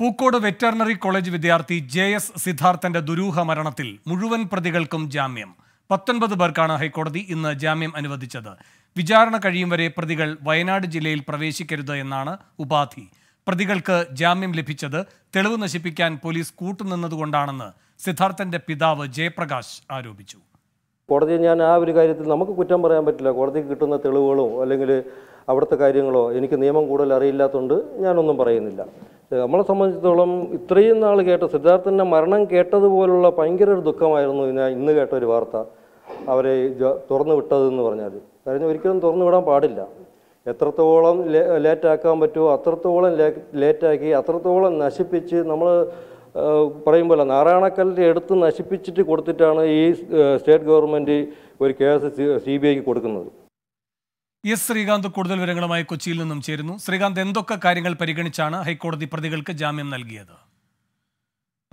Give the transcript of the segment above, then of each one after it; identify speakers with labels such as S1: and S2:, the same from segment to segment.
S1: Pookode veterinary college വിദ്യാർത്ഥി J S സിദ്ധാർത്ഥന്റെ ദുരൂഹ മരണത്തിൽ മുഴുവൻ പ്രതികൾക്കും ജാമ്യം പത്തൊൻപത് പേർക്കാണ് ഹൈക്കോടതി ഇന്ന് ജാമ്യം അനുവദിച്ചത് വിചാരണ കഴിയും വരെ പ്രതികൾ വയനാട് ജില്ലയിൽ പ്രവേശിക്കരുത് എന്നാണ് ഉപാധി പ്രതികൾക്ക് ജാമ്യം ലഭിച്ചത് തെളിവ് നശിപ്പിക്കാൻ പോലീസ് കൂട്ടുനിന്നതുകൊണ്ടാണെന്ന് സിദ്ധാർത്ഥന്റെ പിതാവ് ജയപ്രകാശ് ആരോപിച്ചു
S2: കോടതി ഞാൻ ആ ഒരു കാര്യത്തിൽ നമുക്ക് കുറ്റം പറയാൻ പറ്റില്ല കോടതിക്ക് കിട്ടുന്ന തെളിവുകളോ അല്ലെങ്കിൽ അവിടുത്തെ കാര്യങ്ങളോ എനിക്ക് നിയമം കൂടുതൽ അറിയില്ലാത്തതുകൊണ്ട് ഞാനൊന്നും പറയുന്നില്ല നമ്മളെ സംബന്ധിച്ചിടത്തോളം ഇത്രയും നാൾ കേട്ട സിദ്ധാർത്ഥൻ്റെ മരണം കേട്ടതുപോലുള്ള ഭയങ്കര ഒരു ദുഃഖമായിരുന്നു ഞാൻ ഇന്ന് കേട്ട ഒരു വാർത്ത അവരെ തുറന്നു വിട്ടതെന്ന് പറഞ്ഞാൽ കാര്യം ഒരിക്കലും തുറന്നു വിടാൻ പാടില്ല എത്രത്തോളം ലേറ്റാക്കാൻ പറ്റുമോ അത്രത്തോളം ലേറ്റാക്കി അത്രത്തോളം നശിപ്പിച്ച് നമ്മൾ പറയും പോലെ നാരായണക്കല്ലിൻ്റെ എടുത്ത് നശിപ്പിച്ചിട്ട് കൊടുത്തിട്ടാണ് ഈ സ്റ്റേറ്റ് ഗവൺമെൻറ് ഒരു കേസ് സി ബി ഐക്ക് കൊടുക്കുന്നത്
S1: എസ് ശ്രീകാന്ത് കൂടുതൽ വിവരങ്ങളുമായി കൊച്ചിയിൽ നിന്നും ചേരുന്നു ശ്രീകാന്ത് എന്തൊക്കെ കാര്യങ്ങൾ പരിഗണിച്ചാണ് ഹൈക്കോടതി പ്രതികൾക്ക് ജാമ്യം നൽകിയത്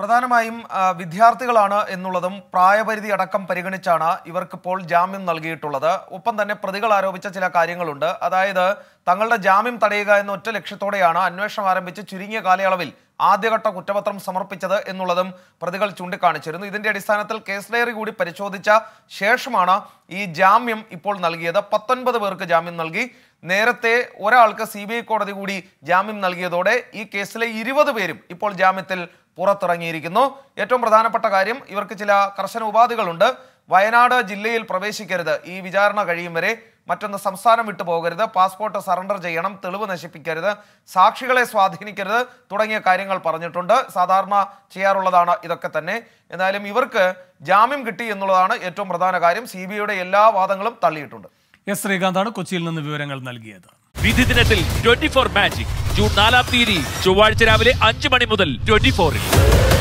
S3: പ്രധാനമായും വിദ്യാർത്ഥികളാണ് എന്നുള്ളതും പ്രായപരിധി അടക്കം പരിഗണിച്ചാണ് ഇവർക്കിപ്പോൾ ജാമ്യം നൽകിയിട്ടുള്ളത് ഒപ്പം തന്നെ പ്രതികൾ ആരോപിച്ച ചില കാര്യങ്ങളുണ്ട് അതായത് തങ്ങളുടെ ജാമ്യം തടയുക എന്ന ഒറ്റ ലക്ഷ്യത്തോടെയാണ് അന്വേഷണം ആരംഭിച്ച് ചുരുങ്ങിയ കാലയളവിൽ ആദ്യഘട്ട കുറ്റപത്രം സമർപ്പിച്ചത് എന്നുള്ളതും പ്രതികൾ ചൂണ്ടിക്കാണിച്ചിരുന്നു ഇതിന്റെ അടിസ്ഥാനത്തിൽ കേസ് ഡയറി കൂടി പരിശോധിച്ച ശേഷമാണ് ഈ ജാമ്യം ഇപ്പോൾ നൽകിയത് പത്തൊൻപത് പേർക്ക് ജാമ്യം നൽകി നേരത്തെ ഒരാൾക്ക് സി ബി ഐ കോടതി കൂടി ജാമ്യം നൽകിയതോടെ ഈ കേസിലെ ഇരുപത് പേരും ഇപ്പോൾ ജാമ്യത്തിൽ പുറത്തിറങ്ങിയിരിക്കുന്നു ഏറ്റവും പ്രധാനപ്പെട്ട കാര്യം ഇവർക്ക് ചില കർശന ഉപാധികളുണ്ട് വയനാട് ജില്ലയിൽ പ്രവേശിക്കരുത് ഈ വിചാരണ കഴിയും വരെ മറ്റൊന്ന് സംസ്ഥാനം വിട്ടു പോകരുത് പാസ്പോർട്ട് സറണ്ടർ ചെയ്യണം തെളിവ് നശിപ്പിക്കരുത് സാക്ഷികളെ സ്വാധീനിക്കരുത് തുടങ്ങിയ കാര്യങ്ങൾ പറഞ്ഞിട്ടുണ്ട് സാധാരണ ചെയ്യാറുള്ളതാണ് ഇതൊക്കെ തന്നെ എന്നാലും ഇവർക്ക് ജാമ്യം കിട്ടി എന്നുള്ളതാണ് ഏറ്റവും പ്രധാന കാര്യം സി എല്ലാ വാദങ്ങളും തള്ളിയിട്ടുണ്ട്
S1: എസ് ശ്രീകാന്താണ് കൊച്ചിയിൽ നിന്ന് വിവരങ്ങൾ നൽകിയത് വിധി ദിനത്തിൽ ട്വന്റി ഫോർ മാജിക് ജൂൺ നാലാം തീയതി ചൊവ്വാഴ്ച രാവിലെ അഞ്ചു മണി മുതൽ ട്വന്റി ഫോറിൽ